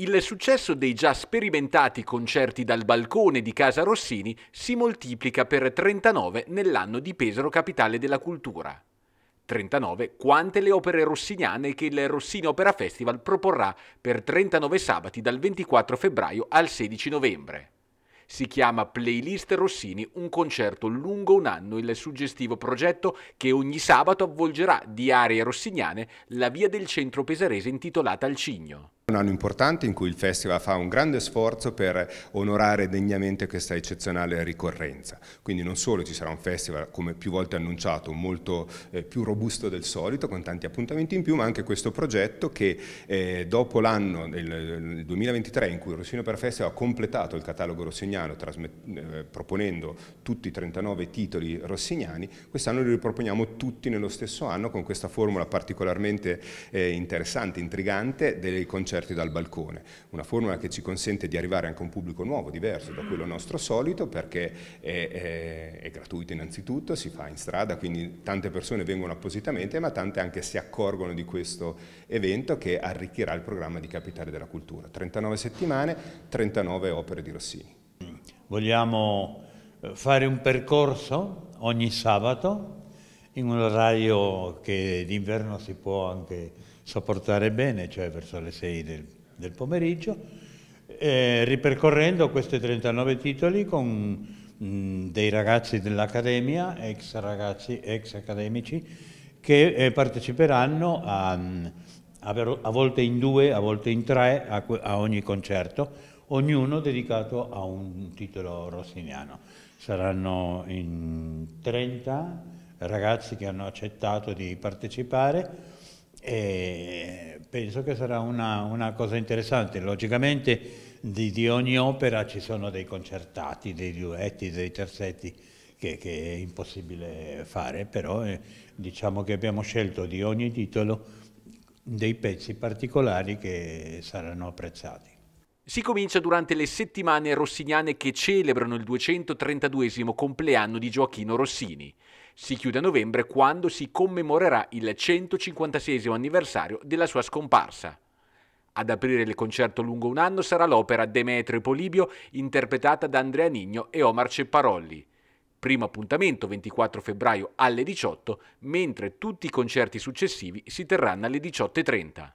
Il successo dei già sperimentati concerti dal balcone di Casa Rossini si moltiplica per 39 nell'anno di Pesaro Capitale della Cultura. 39 quante le opere rossiniane che il Rossini Opera Festival proporrà per 39 sabati dal 24 febbraio al 16 novembre. Si chiama Playlist Rossini, un concerto lungo un anno, il suggestivo progetto che ogni sabato avvolgerà di aree rossiniane la via del centro pesarese intitolata al Cigno. Un anno importante in cui il festival fa un grande sforzo per onorare degnamente questa eccezionale ricorrenza. Quindi non solo ci sarà un festival, come più volte annunciato, molto eh, più robusto del solito, con tanti appuntamenti in più, ma anche questo progetto che eh, dopo l'anno del 2023 in cui Rossino per Festival ha completato il catalogo rossignano eh, proponendo tutti i 39 titoli rossignani, quest'anno li riproponiamo tutti nello stesso anno con questa formula particolarmente eh, interessante, intrigante dei concerti offerti dal balcone. Una formula che ci consente di arrivare anche a un pubblico nuovo, diverso da quello nostro solito, perché è, è, è gratuito innanzitutto, si fa in strada, quindi tante persone vengono appositamente, ma tante anche si accorgono di questo evento che arricchirà il programma di Capitale della Cultura. 39 settimane, 39 opere di Rossini. Vogliamo eh, fare un percorso ogni sabato in un orario che d'inverno si può anche sopportare bene, cioè verso le 6 del, del pomeriggio, eh, ripercorrendo questi 39 titoli con mh, mm, dei ragazzi dell'Accademia, ex ragazzi, ex accademici, che eh, parteciperanno a, a, a, volte in due, a volte in tre, a, a ogni concerto, ognuno dedicato a un titolo rossiniano. Saranno in 30 ragazzi che hanno accettato di partecipare e penso che sarà una, una cosa interessante. Logicamente di, di, ogni opera ci sono dei concertati, dei duetti, dei terzetti che, che è impossibile fare, però eh, diciamo che abbiamo scelto di ogni titolo dei pezzi particolari che saranno apprezzati. Si comincia durante le settimane rossiniane che celebrano il 232 compleanno di Gioachino Rossini. Si chiude a novembre quando si commemorerà il 156 anniversario della sua scomparsa. Ad aprire il concerto lungo un anno sarà l'opera Demetrio e Polibio interpretata da Andrea Nigno e Omar Cepparolli. Primo appuntamento 24 febbraio alle 18, mentre tutti i concerti successivi si terranno alle 18.30.